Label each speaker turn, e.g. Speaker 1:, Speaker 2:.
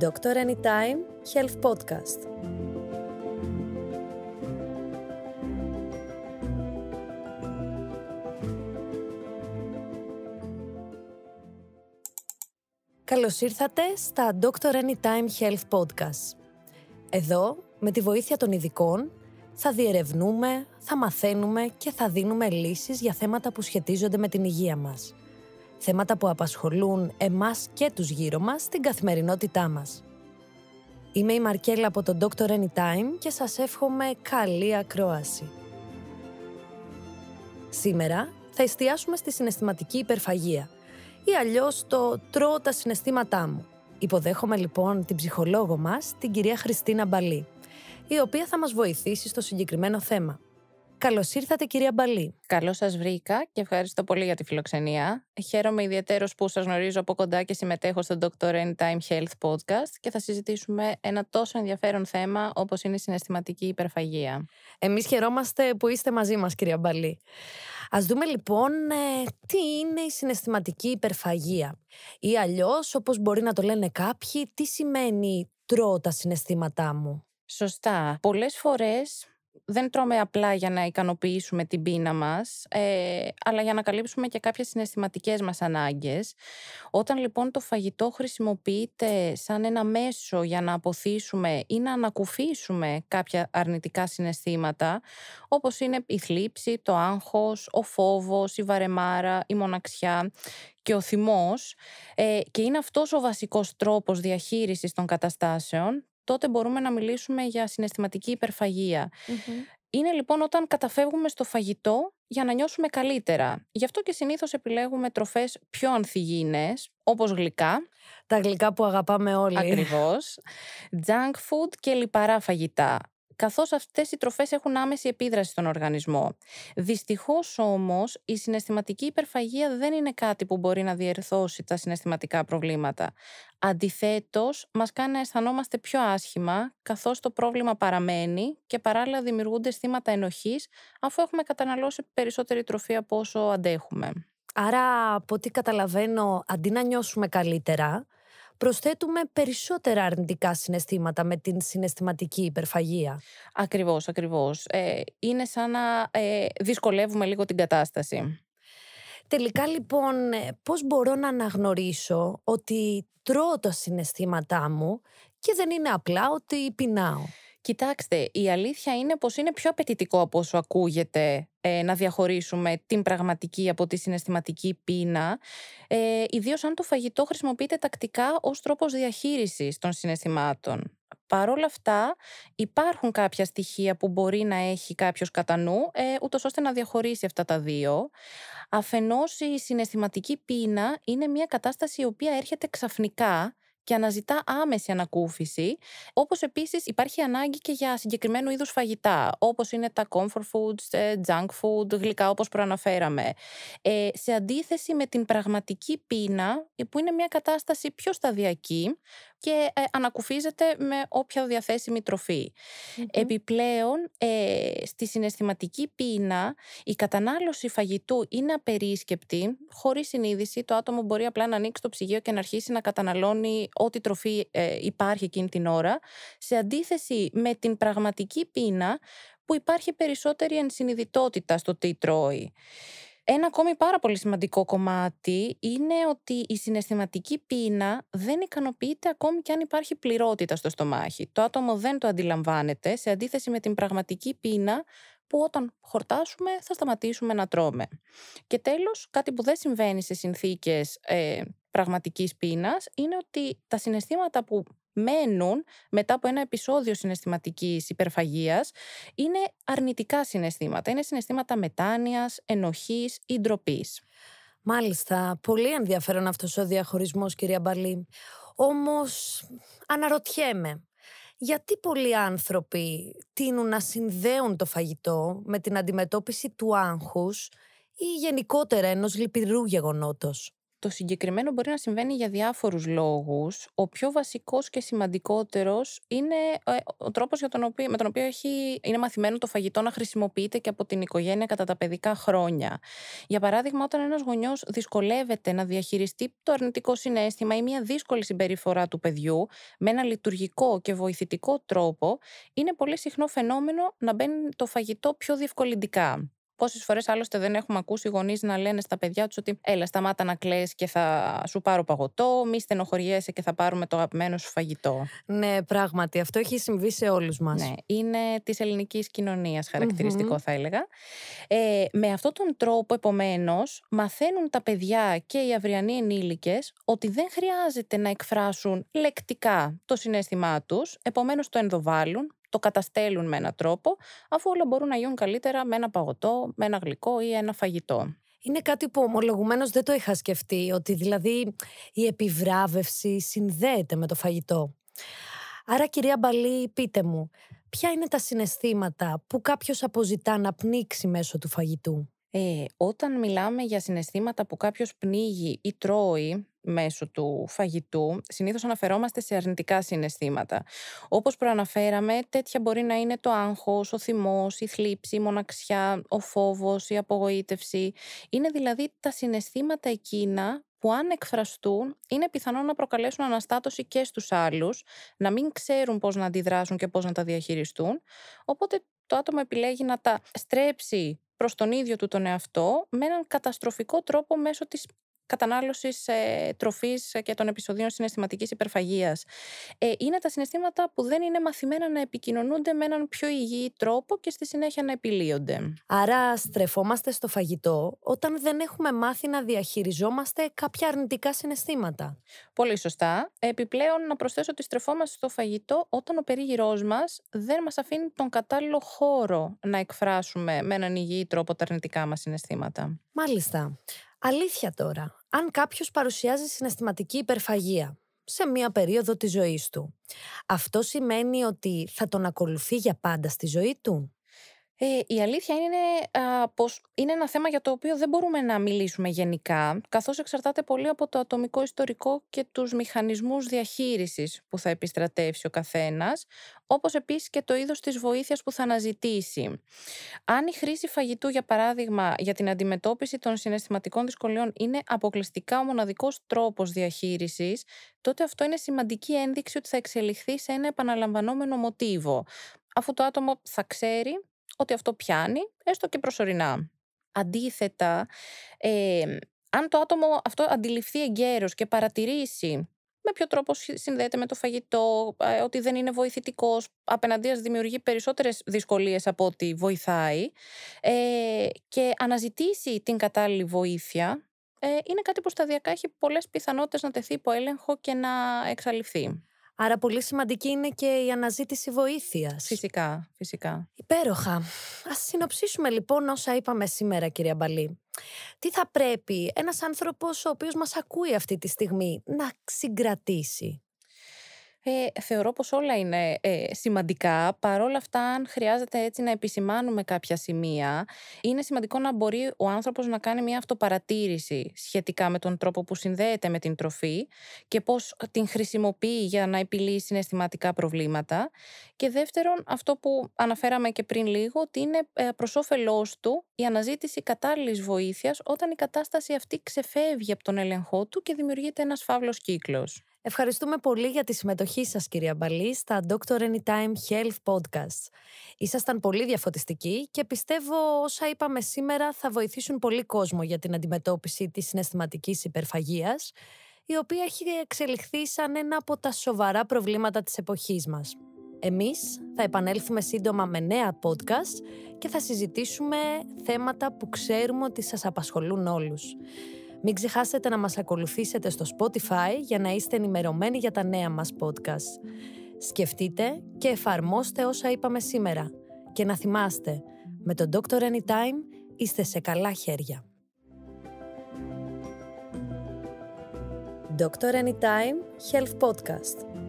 Speaker 1: Dr. Anytime Health Podcast. Καλώς ήρθατε στα Dr. Anytime Health Podcast. Εδώ, με τη βοήθεια των ειδικών, θα διερευνούμε, θα μαθαίνουμε και θα δίνουμε λύσεις για θέματα που σχετίζονται με την υγεία μας – θέματα που απασχολούν εμάς και τους γύρω μας στην καθημερινότητά μας. Είμαι η Μαρκέλα από το Dr. Anytime και σας εύχομαι καλή ακρόαση. Σήμερα θα εστιάσουμε στη συναισθηματική υπερφαγία ή αλλιώς το «τρώω τα συναισθήματά μου». Υποδέχομαι λοιπόν την ψυχολόγο μας, την
Speaker 2: κυρία Χριστίνα Μπαλή, η οποία θα μας βοηθήσει στο συγκεκριμένο θέμα. Καλώς ήρθατε, κυρία Μπαλή. Καλώς σας βρήκα και ευχαριστώ πολύ για τη φιλοξενία. Χαίρομαι ιδιαίτερω που σας γνωρίζω από κοντά και συμμετέχω στο Dr. Anytime Health Podcast και θα συζητήσουμε ένα τόσο ενδιαφέρον θέμα όπως είναι η συναισθηματική υπερφαγία. Εμείς χαιρόμαστε που είστε μαζί
Speaker 1: μας, κυρία Μπαλή. Ας δούμε λοιπόν ε, τι είναι η συναισθηματική υπερφαγία. Ή αλλιώς, όπως μπορεί να το λένε κάποιοι, τι σημαίνει τρώω τα
Speaker 2: συναισθήματά μου. Σωστά. Πολλές φορές δεν τρώμε απλά για να ικανοποιήσουμε την πείνα μας, ε, αλλά για να καλύψουμε και κάποιες συναισθηματικές μας ανάγκες. Όταν λοιπόν το φαγητό χρησιμοποιείται σαν ένα μέσο για να αποθήσουμε ή να ανακουφίσουμε κάποια αρνητικά συναισθήματα, όπως είναι η θλίψη, το άγχος, ο φόβος, η βαρεμάρα, η μοναξιά και ο θυμός ε, και είναι αυτός ο βασικός τρόπος διαχείρισης των καταστάσεων τότε μπορούμε να μιλήσουμε για συναισθηματική Είναι λοιπόν όταν καταφεύγουμε στο φαγητό για να νιώσουμε καλύτερα. Γι' αυτό και συνήθως επιλέγουμε τροφές πιο ανθυγιεινές, όπως γλυκά. Τα γλυκά που αγαπάμε όλοι. Ακριβώς. Junk food και λιπαρά φαγητά καθώς αυτές οι τροφές έχουν άμεση επίδραση στον οργανισμό. Δυστυχώς όμως, η συναισθηματική υπερφαγία δεν είναι κάτι που μπορεί να διερθώσει τα συναισθηματικά προβλήματα. Αντιθέτως, μας κάνει να αισθανόμαστε πιο άσχημα, καθώς το πρόβλημα παραμένει και παράλληλα δημιουργούνται αισθήματα ενοχής, αφού έχουμε καταναλώσει περισσότερη τροφή από όσο αντέχουμε.
Speaker 1: Άρα, από ό,τι καταλαβαίνω, αντί να νιώσουμε καλύτερα, προσθέτουμε περισσότερα αρνητικά συναισθήματα με
Speaker 2: την συναισθηματική υπερφαγία. Ακριβώς, ακριβώς. Ε, είναι σαν να ε, δυσκολεύουμε λίγο την κατάσταση. Τελικά λοιπόν, ε, πώς μπορώ να
Speaker 1: αναγνωρίσω ότι τρώω τα συναισθήματά μου και δεν είναι απλά
Speaker 2: ότι πεινάω. Κοιτάξτε, η αλήθεια είναι πως είναι πιο απαιτητικό από όσο ακούγεται ε, να διαχωρίσουμε την πραγματική από τη συναισθηματική πείνα, ε, ιδίως αν το φαγητό χρησιμοποιείται τακτικά ως τρόπος διαχείρισης των συναισθημάτων. Παρ' όλα αυτά, υπάρχουν κάποια στοιχεία που μπορεί να έχει κάποιος κατά νου, ε, ούτως ώστε να διαχωρίσει αυτά τα δύο. Αφενός, η συναισθηματική πείνα είναι μια κατάσταση η οποία έρχεται ξαφνικά και αναζητά άμεση ανακούφιση. Όπως επίσης υπάρχει ανάγκη και για συγκεκριμένου είδους φαγητά, όπως είναι τα comfort foods, ε, junk food, γλυκά όπως προαναφέραμε. Ε, σε αντίθεση με την πραγματική πείνα, που είναι μια κατάσταση πιο σταδιακή, και ε, ανακουφίζεται με όποια διαθέσιμη Επιπλέον, ε, στη συναισθηματική πείνα, η κατανάλωση φαγητού είναι απερίσκεπτη. Χωρίς συνείδηση, το άτομο μπορεί απλά να ανοίξει το ψυγείο και να αρχίσει να καταναλώνει ό,τι τροφή ε, υπάρχει εκείνη την ώρα. Σε αντίθεση με την πραγματική πείνα, που υπάρχει περισσότερη ενσυνειδητότητα στο τι τρώει. Ένα ακόμη πάρα πολύ σημαντικό κομμάτι είναι ότι η συναισθηματική πείνα δεν ικανοποιείται ακόμη και αν υπάρχει πληρότητα στο στομάχι. Το άτομο δεν το αντιλαμβάνεται σε αντίθεση με την πραγματική πείνα που όταν χορτάσουμε θα σταματήσουμε να τρώμε. Και τέλος, κάτι που δεν συμβαίνει σε συνθήκες ε, πραγματικής πείνας είναι ότι τα συναισθήματα που μένουν μετά από ένα επεισόδιο συναισθηματικής υπερφαγίας είναι αρνητικά συναισθήματα. Είναι συναισθήματα μετάνοιας, ενοχής ή ντροπής. Μάλιστα, πολύ ενδιαφέρον
Speaker 1: αυτός ο διαχωρισμός κυρία Μπαλή. Όμως αναρωτιέμαι, γιατί πολλοί άνθρωποι τείνουν να συνδέουν το φαγητό με την αντιμετώπιση
Speaker 2: του άγχους ή γενικότερα ενός λυπηρού γεγονότος. Το συγκεκριμένο μπορεί να συμβαίνει για διάφορους λόγους. Ο πιο βασικός και σημαντικότερος είναι ε, ο τρόπος για τον οποίο, με τον οποίο έχει, είναι μαθημένο το φαγητό να χρησιμοποιείται και από την οικογένεια κατά τα παιδικά χρόνια. Για παράδειγμα, όταν ένας γονιός δυσκολεύεται να διαχειριστεί το αρνητικό συνέστημα ή μια δύσκολη συμπεριφορά του παιδιού με ένα λειτουργικό και βοηθητικό τρόπο, είναι πολύ συχνό φαινόμενο να μπαίνει το φαγητό πιο διευκολυντικά. Πόσες φορές άλλωστε δεν έχουμε ακούσει γονείς να λένε στα παιδιά τους ότι έλα, σταμάτα να κλέ και θα σου πάρω παγωτό, μη στενοχωριέσαι και θα πάρουμε το αγαπημένο σου φαγητό. Ναι, πράγματι. Αυτό έχει συμβεί σε όλους μας. Ναι, είναι της ελληνικής κοινωνίας χαρακτηριστικό, θα έλεγα. Ε, με αυτόν τον τρόπο, επομένως, μαθαίνουν τα παιδιά και οι αυριανοί ενήλικες ότι δεν χρειάζεται να εκφράσουν λεκτικά το συνέστημά τους, επομένως το ενδοβάλλουν, το καταστέλουν με έναν τρόπο, αφού όλα μπορούν να γίνουν καλύτερα με ένα παγωτό, με ένα γλυκό ή ένα φαγητό.
Speaker 1: Είναι κάτι που ομολογουμένως δεν το είχα σκεφτεί, ότι δηλαδή η επιβράβευση συνδέεται με το φαγητό. Άρα κυρία Μπαλή, πείτε μου, ποια είναι τα συναισθήματα που κάποιος αποζητά να πνίξει μέσω του φαγητού.
Speaker 2: Ε, όταν μιλάμε για συναισθήματα που κάποιος πνίγει ή τρώει μέσω του φαγητού, συνήθως αναφερόμαστε σε αρνητικά συναισθήματα. Όπως προαναφέραμε, τέτοια μπορεί να είναι το άγχος, ο θυμός, η θλίψη, η μοναξιά, ο φόβος, η απογοήτευση. Είναι δηλαδή τα συναισθήματα εκείνα που αν εκφραστούν είναι πιθανό να προκαλέσουν αναστάτωση και στους άλλους, να μην ξέρουν πώς να αντιδράσουν και πώς να τα διαχειριστούν. Οπότε το άτομο επιλέγει να τα στρέψει προς τον ίδιο του τον εαυτό με έναν καταστροφικό τρόπο μέσω της κατανάλωσης ε, τροφής ε, και των επεισοδίων συναισθηματικής υπερφαγίας. Ε, είναι τα συναισθήματα που δεν είναι μαθημένα να επικοινωνούνται με έναν πιο υγιή τρόπο και στη συνέχεια να επιλύονται.
Speaker 1: Άρα, στρεφόμαστε στο φαγητό όταν δεν έχουμε
Speaker 2: μάθει να διαχειριζόμαστε κάποια αρνητικά συναισθήματα. Πολύ σωστά. Επιπλέον, να προσθέσω ότι στρεφόμαστε στο φαγητό όταν ο περίγυρός μας δεν μας αφήνει τον κατάλληλο χώρο να εκφράσουμε με έναν υγιή τρόπο τα αρνητικά μας συναισθήματα.
Speaker 1: Μάλιστα. Αλήθεια τώρα, αν κάποιος παρουσιάζει συναισθηματική υπερφαγία σε μία περίοδο της ζωής του. Αυτό σημαίνει
Speaker 2: ότι θα τον ακολουθεί για πάντα στη ζωή του. Ε, η αλήθεια είναι α, είναι ένα θέμα για το οποίο δεν μπορούμε να μιλήσουμε γενικά, καθώς εξαρτάται πολύ από το ατομικό ιστορικό και τους μηχανισμούς διαχείρισης που θα επιστρατεύσει ο καθένας, όπως επίσης και το είδος της βοήθειας που θα αναζητήσει. Αν η χρήση φαγητού, για παράδειγμα, για την αντιμετώπιση των συναισθηματικών δυσκολιών είναι αποκλειστικά ο μοναδικός τρόπος διαχείρισης, τότε αυτό είναι σημαντική ένδειξη ότι θα εξελιχθεί σε ένα επαναλαμβανόμενο μοτίβο, αφού το άτομο θα ξέρει ότι αυτό πιάνει, έστω και προσωρινά. Αντίθετα, ε, αν το άτομο αυτό αντιληφθεί εγκαίρως και παρατηρήσει με ποιο τρόπο συνδέεται με το φαγητό, ε, ότι δεν είναι βοηθητικός, απέναντίας δημιουργεί περισσότερες δυσκολίες από ό,τι βοηθάει, ε, και αναζητήσει την κατάλληλη βοήθεια, ε, είναι κάτι που σταδιακά έχει πολλές πιθανότητες να τεθεί υπό έλεγχο και να εξαλειφθεί. Άρα πολύ σημαντική είναι και η
Speaker 1: αναζήτηση βοήθειας. Φυσικά, φυσικά. Υπέροχα. Ας συνοψίσουμε λοιπόν όσα είπαμε σήμερα κυρία Μπαλή. Τι θα πρέπει ένας άνθρωπος ο οποίος μας ακούει αυτή τη στιγμή να συγκρατήσει
Speaker 2: ε, θεωρώ πως όλα είναι ε, σημαντικά. Παρόλα αυτά, αν χρειάζεται έτσι να επισημάνουμε κάποια σημεία, είναι σημαντικό να μπορεί ο άνθρωπος να κάνει μια αυτοπαρατήρηση σχετικά με τον τρόπο που συνδέεται με την τροφή και πώς την χρησιμοποιεί για να επιλύσει συναισθηματικά προβλήματα. Και δεύτερον, αυτό που αναφέραμε και πριν λίγο, ότι είναι ε, προς όφελός του η αναζήτηση κατάλληλης βοήθειας όταν η κατάσταση αυτή ξεφεύγει από τον έλεγχό του και δημιουργείται ένας φαύλος κύκλος. Ευχαριστούμε πολύ για τη συμμετοχή σας κυρία Μπαλή στα Doctor
Speaker 1: Anytime Health Podcast. Ήσασταν πολύ διαφωτιστικοί και πιστεύω όσα είπαμε σήμερα θα βοηθήσουν πολύ κόσμο για την αντιμετώπιση της συναισθηματικής υπερφαγίας, η οποία έχει εξελιχθεί σαν ένα από τα σοβαρά προβλήματα της εποχής μας. Εμείς θα επανέλθουμε σύντομα με νέα podcast και θα συζητήσουμε θέματα που ξέρουμε ότι σας απασχολούν όλους. Μην ξεχάσετε να μας ακολουθήσετε στο Spotify για να είστε ενημερωμένοι για τα νέα μας podcast. Σκεφτείτε και εφαρμόστε όσα είπαμε σήμερα. Και να θυμάστε, με τον Dr. Anytime είστε σε καλά χέρια. Dr. Anytime Health Podcast